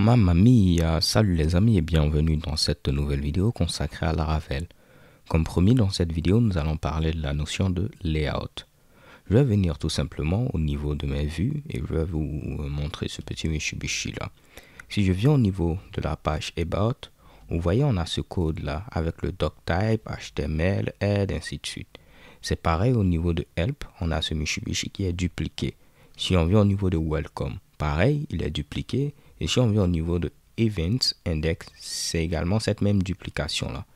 Mamma mia, salut les amis et bienvenue dans cette nouvelle vidéo consacrée à la Ravel. Comme promis dans cette vidéo, nous allons parler de la notion de layout. Je vais venir tout simplement au niveau de mes vues et je vais vous montrer ce petit Mitsubishi là. Si je viens au niveau de la page About, vous voyez on a ce code là avec le doctype, HTML, et ainsi de suite. C'est pareil au niveau de Help, on a ce Mitsubishi qui est dupliqué. Si on vient au niveau de Welcome, Pareil, il est dupliqué. Et si on vient au niveau de Events Index, c'est également cette même duplication-là.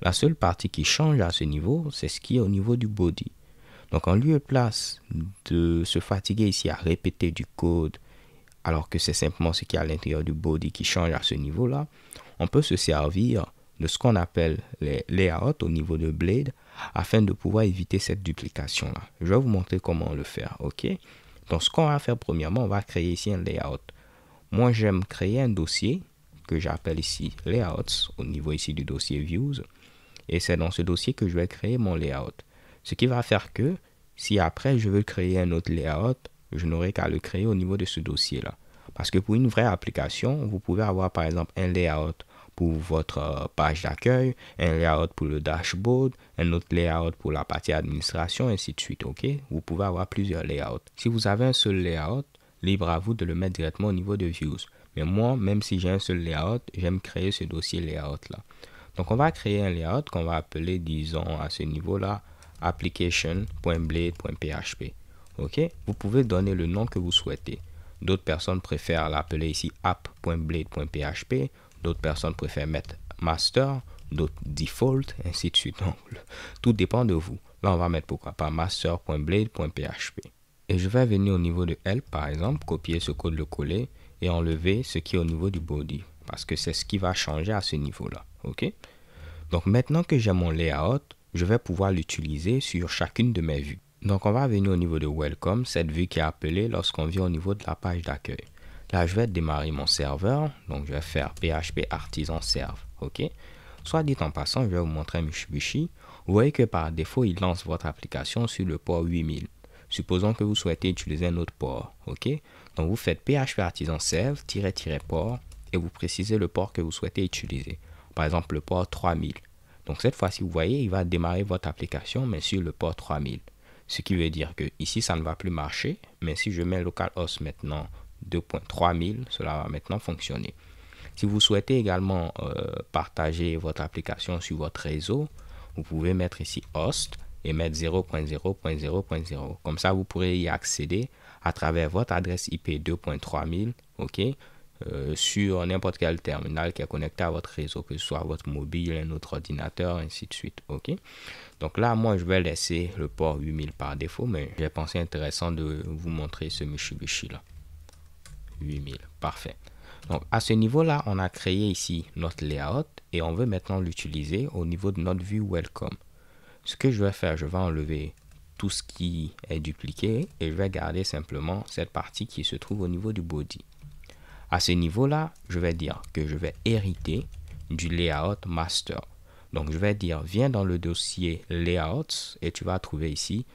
La seule partie qui change à ce niveau, c'est ce qui est au niveau du body. Donc en lieu place de se fatiguer ici à répéter du code, alors que c'est simplement ce qui est à l'intérieur du body qui change à ce niveau-là, on peut se servir de ce qu'on appelle les layouts au niveau de Blade afin de pouvoir éviter cette duplication-là. Je vais vous montrer comment le faire, ok donc, ce qu'on va faire premièrement, on va créer ici un layout. Moi, j'aime créer un dossier que j'appelle ici Layouts au niveau ici du dossier Views. Et c'est dans ce dossier que je vais créer mon layout. Ce qui va faire que si après je veux créer un autre layout, je n'aurai qu'à le créer au niveau de ce dossier-là. Parce que pour une vraie application, vous pouvez avoir par exemple un layout pour votre euh, page d'accueil, un layout pour le dashboard, un autre layout pour la partie administration, ainsi de suite. OK? Vous pouvez avoir plusieurs layouts. Si vous avez un seul layout, libre à vous de le mettre directement au niveau de views. Mais moi, même si j'ai un seul layout, j'aime créer ce dossier layout là. Donc on va créer un layout qu'on va appeler, disons, à ce niveau-là, application.blade.php. OK? Vous pouvez donner le nom que vous souhaitez. D'autres personnes préfèrent l'appeler ici app.blade.php, D'autres personnes préfèrent mettre master, d'autres default, ainsi de suite. Donc, tout dépend de vous. Là, on va mettre pourquoi pas master.blade.php. Et je vais venir au niveau de help, par exemple, copier ce code, le coller et enlever ce qui est au niveau du body. Parce que c'est ce qui va changer à ce niveau-là. OK? Donc, maintenant que j'ai mon layout, je vais pouvoir l'utiliser sur chacune de mes vues. Donc, on va venir au niveau de Welcome, cette vue qui est appelée lorsqu'on vient au niveau de la page d'accueil. Là, je vais démarrer mon serveur. Donc, je vais faire PHP artisan serve. OK Soit dit en passant, je vais vous montrer Mishibishi. Vous voyez que par défaut, il lance votre application sur le port 8000. Supposons que vous souhaitez utiliser un autre port. OK Donc, vous faites PHP artisan serve-port et vous précisez le port que vous souhaitez utiliser. Par exemple, le port 3000. Donc, cette fois-ci, vous voyez, il va démarrer votre application, mais sur le port 3000. Ce qui veut dire que ici, ça ne va plus marcher. Mais si je mets localhost maintenant 2.3000. Cela va maintenant fonctionner. Si vous souhaitez également euh, partager votre application sur votre réseau, vous pouvez mettre ici host et mettre 0.0.0.0. Comme ça, vous pourrez y accéder à travers votre adresse IP 2.3000, OK, euh, sur n'importe quel terminal qui est connecté à votre réseau, que ce soit votre mobile, un autre ordinateur, ainsi de suite, OK. Donc là, moi, je vais laisser le port 8000 par défaut, mais j'ai pensé intéressant de vous montrer ce Mitsubishi-là. 8000. Parfait. Donc, à ce niveau-là, on a créé ici notre layout et on veut maintenant l'utiliser au niveau de notre vue Welcome. Ce que je vais faire, je vais enlever tout ce qui est dupliqué et je vais garder simplement cette partie qui se trouve au niveau du body. À ce niveau-là, je vais dire que je vais hériter du layout master. Donc, je vais dire, viens dans le dossier layouts et tu vas trouver ici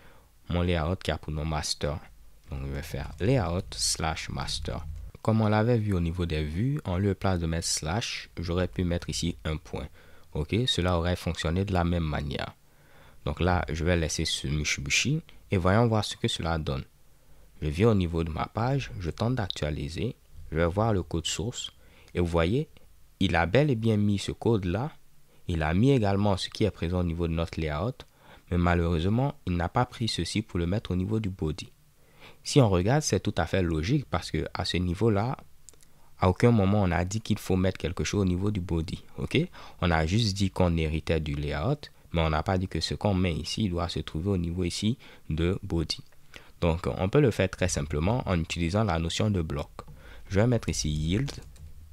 mon layout qui a pour nom master. Donc je vais faire layout slash master. Comme on l'avait vu au niveau des vues, en lieu de place de mettre slash, j'aurais pu mettre ici un point. Ok, cela aurait fonctionné de la même manière. Donc là, je vais laisser ce mishibushi » et voyons voir ce que cela donne. Je viens au niveau de ma page, je tente d'actualiser, je vais voir le code source et vous voyez, il a bel et bien mis ce code là, il a mis également ce qui est présent au niveau de notre layout, mais malheureusement, il n'a pas pris ceci pour le mettre au niveau du body si on regarde, c'est tout à fait logique parce que à ce niveau-là, à aucun moment on a dit qu'il faut mettre quelque chose au niveau du body. Ok On a juste dit qu'on héritait du layout, mais on n'a pas dit que ce qu'on met ici doit se trouver au niveau ici de body. Donc on peut le faire très simplement en utilisant la notion de bloc. Je vais mettre ici yield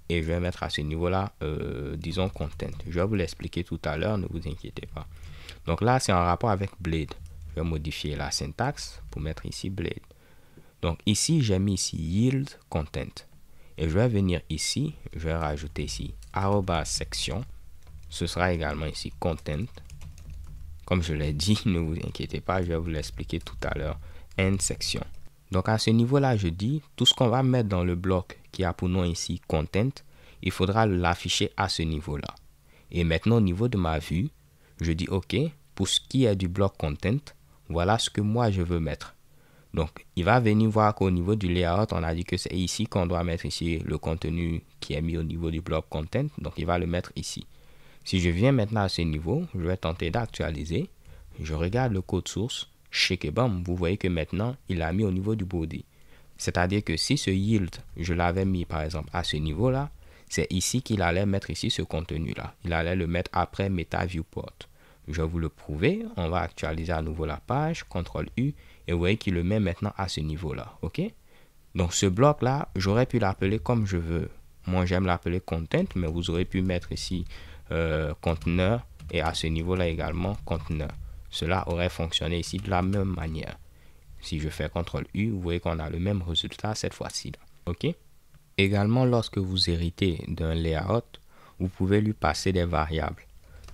et je vais mettre à ce niveau-là, euh, disons content. Je vais vous l'expliquer tout à l'heure, ne vous inquiétez pas. Donc là, c'est en rapport avec blade. Je vais modifier la syntaxe pour mettre ici blade. Donc ici, j'ai mis ici yield content. Et je vais venir ici, je vais rajouter ici arroba section. Ce sera également ici content. Comme je l'ai dit, ne vous inquiétez pas, je vais vous l'expliquer tout à l'heure. End section. Donc à ce niveau-là, je dis tout ce qu'on va mettre dans le bloc qui a pour nom ici content, il faudra l'afficher à ce niveau-là. Et maintenant au niveau de ma vue, je dis OK, pour ce qui est du bloc content, voilà ce que moi je veux mettre. Donc, il va venir voir qu'au niveau du layout, on a dit que c'est ici qu'on doit mettre ici le contenu qui est mis au niveau du bloc content. Donc, il va le mettre ici. Si je viens maintenant à ce niveau, je vais tenter d'actualiser. Je regarde le code source. chez et vous voyez que maintenant, il l'a mis au niveau du body. C'est-à-dire que si ce yield, je l'avais mis par exemple à ce niveau-là, c'est ici qu'il allait mettre ici ce contenu-là. Il allait le mettre après Meta Viewport. Je vais vous le prouver. On va actualiser à nouveau la page. CTRL-U et vous voyez qu'il le met maintenant à ce niveau-là. OK Donc, ce bloc-là, j'aurais pu l'appeler comme je veux. Moi, j'aime l'appeler content, mais vous aurez pu mettre ici euh, conteneur et à ce niveau-là également conteneur. Cela aurait fonctionné ici de la même manière. Si je fais CTRL U, vous voyez qu'on a le même résultat cette fois-ci. OK Également, lorsque vous héritez d'un layout, vous pouvez lui passer des variables.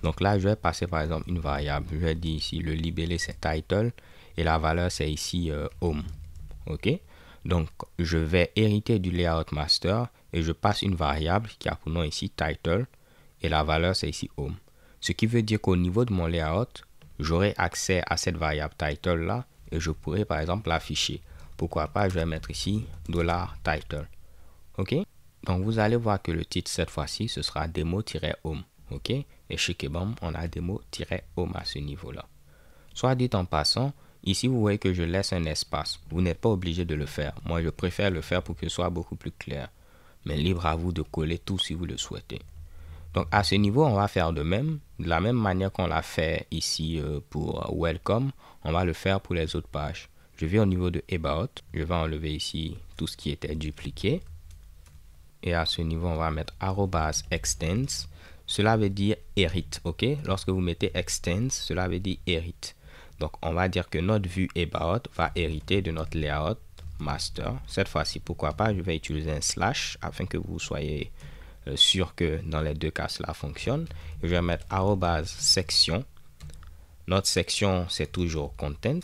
Donc là, je vais passer par exemple une variable. Je vais dire ici le libellé c'est title et la valeur c'est ici home. Euh, ok Donc je vais hériter du layout master et je passe une variable qui a pour nom ici title et la valeur c'est ici home. Ce qui veut dire qu'au niveau de mon layout, j'aurai accès à cette variable title là et je pourrai par exemple l'afficher. Pourquoi pas, je vais mettre ici $title. OK Donc vous allez voir que le titre cette fois-ci, ce sera démo-home. OK Et chez on a démo-home à ce niveau-là. Soit dit en passant, Ici, vous voyez que je laisse un espace. Vous n'êtes pas obligé de le faire. Moi, je préfère le faire pour que ce soit beaucoup plus clair. Mais libre à vous de coller tout si vous le souhaitez. Donc, à ce niveau, on va faire de même. De la même manière qu'on l'a fait ici euh, pour Welcome, on va le faire pour les autres pages. Je vais au niveau de About. Je vais enlever ici tout ce qui était dupliqué. Et à ce niveau, on va mettre extends. Cela veut dire hérite, ok Lorsque vous mettez extends, cela veut dire hérite. Donc on va dire que notre vue about va hériter de notre layout master. Cette fois-ci, pourquoi pas, je vais utiliser un slash afin que vous soyez euh, sûr que dans les deux cas cela fonctionne. Je vais mettre section. Notre section c'est toujours content.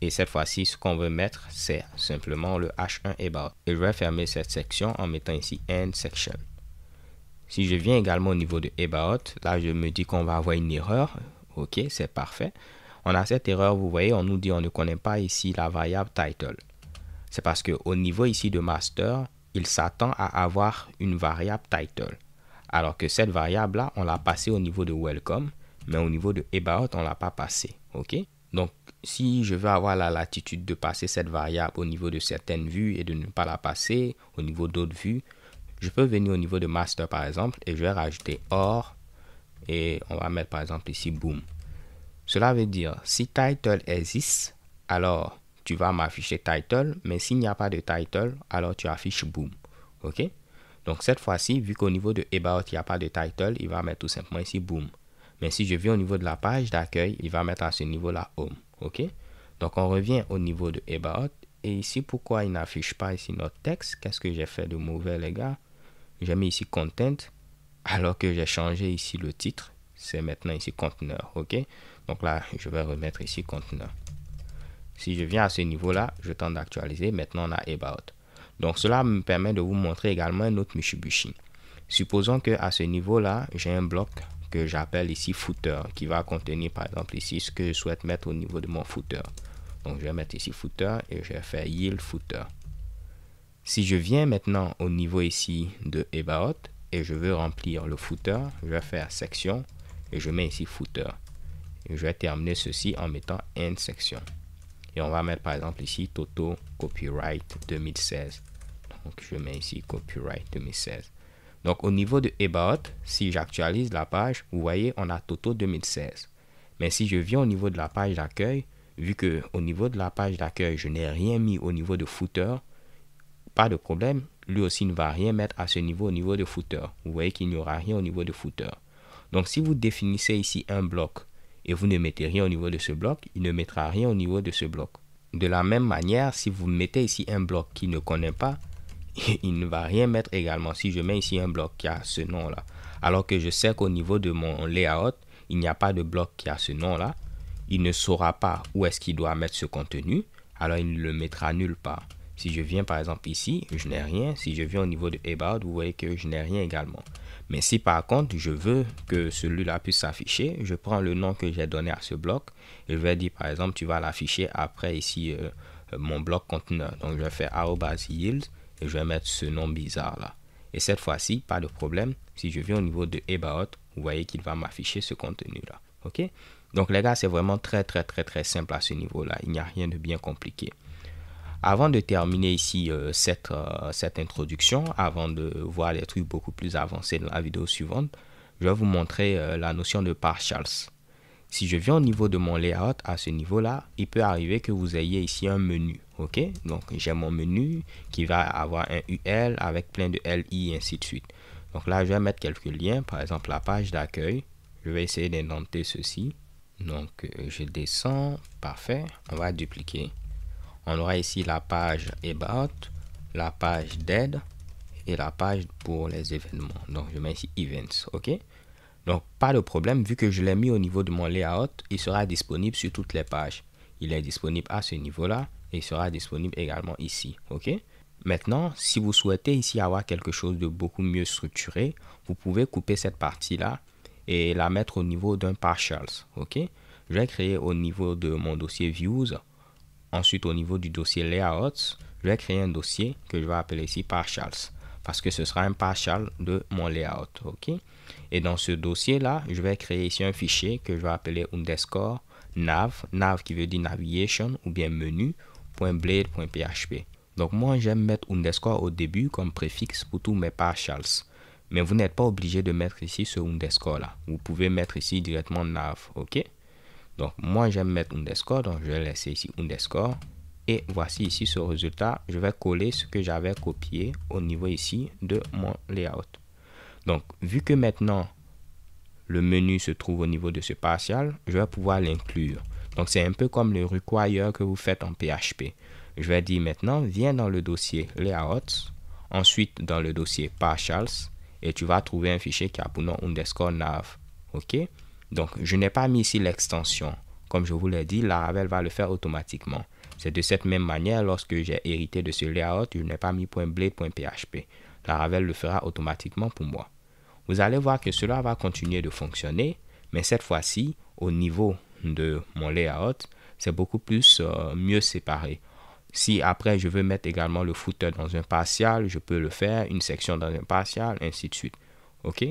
Et cette fois-ci, ce qu'on veut mettre, c'est simplement le H1 about. Et je vais fermer cette section en mettant ici end section. Si je viens également au niveau de about, là je me dis qu'on va avoir une erreur. OK, c'est parfait. On a cette erreur, vous voyez, on nous dit on ne connaît pas ici la variable title. C'est parce qu'au niveau ici de master, il s'attend à avoir une variable title. Alors que cette variable-là, on l'a passée au niveau de welcome, mais au niveau de about, on ne l'a pas passée. OK Donc, si je veux avoir la latitude de passer cette variable au niveau de certaines vues et de ne pas la passer au niveau d'autres vues, je peux venir au niveau de master par exemple et je vais rajouter or et on va mettre par exemple ici boom. Cela veut dire si title existe, alors tu vas m'afficher title, mais s'il n'y a pas de title, alors tu affiches boom. OK Donc cette fois-ci, vu qu'au niveau de about, il n'y a pas de title, il va mettre tout simplement ici boom. Mais si je viens au niveau de la page d'accueil, il va mettre à ce niveau-là home. OK Donc on revient au niveau de about et ici pourquoi il n'affiche pas ici notre texte Qu'est-ce que j'ai fait de mauvais les gars J'ai mis ici content alors que j'ai changé ici le titre, c'est maintenant ici conteneur, ok Donc là, je vais remettre ici conteneur. Si je viens à ce niveau-là, je tente d'actualiser. Maintenant, on a About. Donc, cela me permet de vous montrer également un autre Mishibushi. Supposons que à ce niveau-là, j'ai un bloc que j'appelle ici footer, qui va contenir par exemple ici ce que je souhaite mettre au niveau de mon footer. Donc, je vais mettre ici footer et je vais faire yield footer. Si je viens maintenant au niveau ici de About, et je veux remplir le footer, je vais faire section et je mets ici footer. je vais terminer ceci en mettant end section. Et on va mettre par exemple ici Toto Copyright 2016. Donc je mets ici Copyright 2016. Donc au niveau de About, si j'actualise la page, vous voyez on a Toto 2016. Mais si je viens au niveau de la page d'accueil, vu que au niveau de la page d'accueil, je n'ai rien mis au niveau de footer, pas de problème, lui aussi ne va rien mettre à ce niveau au niveau de footer. Vous voyez qu'il n'y aura rien au niveau de footer. Donc si vous définissez ici un bloc et vous ne mettez rien au niveau de ce bloc, il ne mettra rien au niveau de ce bloc. De la même manière, si vous mettez ici un bloc qui ne connaît pas, il ne va rien mettre également. Si je mets ici un bloc qui a ce nom-là, alors que je sais qu'au niveau de mon layout, il n'y a pas de bloc qui a ce nom-là, il ne saura pas où est-ce qu'il doit mettre ce contenu, alors il ne le mettra nulle part. Si je viens par exemple ici, je n'ai rien. Si je viens au niveau de About, vous voyez que je n'ai rien également. Mais si par contre je veux que celui-là puisse s'afficher, je prends le nom que j'ai donné à ce bloc. Et je vais dire par exemple, tu vas l'afficher après ici euh, euh, mon bloc conteneur. Donc je vais faire yield et je vais mettre ce nom bizarre là. Et cette fois-ci, pas de problème. Si je viens au niveau de About, vous voyez qu'il va m'afficher ce contenu là. Ok Donc les gars, c'est vraiment très très très très simple à ce niveau là. Il n'y a rien de bien compliqué. Avant de terminer ici euh, cette, euh, cette introduction, avant de voir les trucs beaucoup plus avancés dans la vidéo suivante, je vais vous montrer euh, la notion de partials. Si je viens au niveau de mon layout, à ce niveau-là, il peut arriver que vous ayez ici un menu. ok Donc, j'ai mon menu qui va avoir un UL avec plein de LI et ainsi de suite. Donc là, je vais mettre quelques liens, par exemple la page d'accueil. Je vais essayer d'indenter ceci. Donc, je descends. Parfait. On va dupliquer on aura ici la page About, la page Dead » et la page pour les événements. Donc, je mets ici Events, OK Donc, pas de problème, vu que je l'ai mis au niveau de mon layout, il sera disponible sur toutes les pages. Il est disponible à ce niveau-là et il sera disponible également ici, OK Maintenant, si vous souhaitez ici avoir quelque chose de beaucoup mieux structuré, vous pouvez couper cette partie-là et la mettre au niveau d'un partials, OK Je vais créer au niveau de mon dossier Views Ensuite, au niveau du dossier layout je vais créer un dossier que je vais appeler ici Partials parce que ce sera un partial de mon layout. OK? Et dans ce dossier-là, je vais créer ici un fichier que je vais appeler underscore nav, nav qui veut dire navigation ou bien menu.blade.php. Donc moi, j'aime mettre underscore au début comme préfixe pour tous mes partials. Mais vous n'êtes pas obligé de mettre ici ce underscore là. Vous pouvez mettre ici directement nav, ok? Donc moi j'aime mettre underscore, donc je vais laisser ici underscore. Et voici ici ce résultat. Je vais coller ce que j'avais copié au niveau ici de mon layout. Donc vu que maintenant le menu se trouve au niveau de ce partial, je vais pouvoir l'inclure. Donc c'est un peu comme le require que vous faites en PHP. Je vais dire maintenant, viens dans le dossier layout, ensuite dans le dossier partials, et tu vas trouver un fichier qui a pour nom underscore nav. OK donc, je n'ai pas mis ici l'extension. Comme je vous l'ai dit, Laravel va le faire automatiquement. C'est de cette même manière, lorsque j'ai hérité de ce layout, je n'ai pas mis .blade.php. Laravel le fera automatiquement pour moi. Vous allez voir que cela va continuer de fonctionner, mais cette fois-ci, au niveau de mon layout, c'est beaucoup plus euh, mieux séparé. Si après je veux mettre également le footer dans un partial, je peux le faire, une section dans un partial, ainsi de suite. OK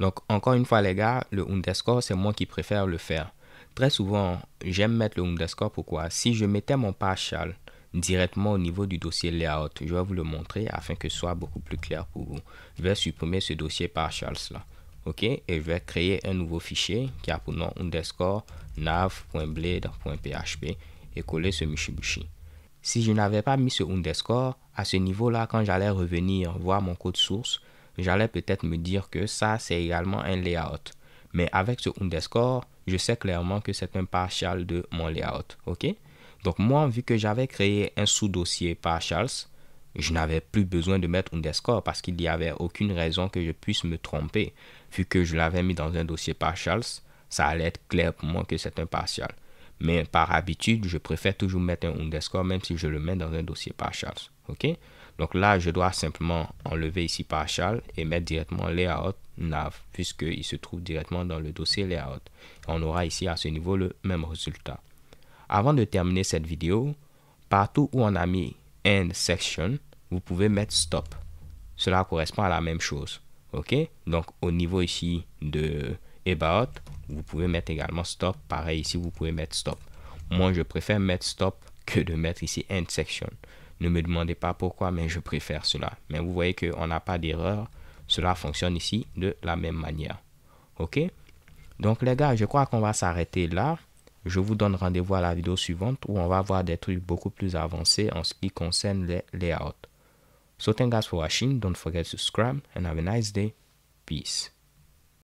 donc, encore une fois, les gars, le underscore, c'est moi qui préfère le faire. Très souvent, j'aime mettre le underscore. Pourquoi Si je mettais mon partial directement au niveau du dossier layout, je vais vous le montrer afin que ce soit beaucoup plus clair pour vous. Je vais supprimer ce dossier partials là. OK Et je vais créer un nouveau fichier qui a pour nom underscore nav.blade.php et coller ce Mishibushi. Si je n'avais pas mis ce underscore, à ce niveau-là, quand j'allais revenir voir mon code source, j'allais peut-être me dire que ça, c'est également un layout. Mais avec ce underscore, je sais clairement que c'est un partial de mon layout. OK Donc moi, vu que j'avais créé un sous-dossier partials, je n'avais plus besoin de mettre underscore parce qu'il n'y avait aucune raison que je puisse me tromper. Vu que je l'avais mis dans un dossier partials, ça allait être clair pour moi que c'est un partial. Mais par habitude, je préfère toujours mettre un underscore même si je le mets dans un dossier partials. OK donc là, je dois simplement enlever ici partial et mettre directement layout nav puisqu'il se trouve directement dans le dossier layout. On aura ici à ce niveau le même résultat. Avant de terminer cette vidéo, partout où on a mis end section, vous pouvez mettre stop. Cela correspond à la même chose. OK Donc au niveau ici de about, vous pouvez mettre également stop. Pareil ici, vous pouvez mettre stop. Moi, je préfère mettre stop que de mettre ici end section. Ne me demandez pas pourquoi, mais je préfère cela. Mais vous voyez qu'on n'a pas d'erreur. Cela fonctionne ici de la même manière. OK Donc les gars, je crois qu'on va s'arrêter là. Je vous donne rendez-vous à la vidéo suivante où on va voir des trucs beaucoup plus avancés en ce qui concerne les layouts. So thank guys for watching. Don't forget to subscribe and have a nice day. Peace.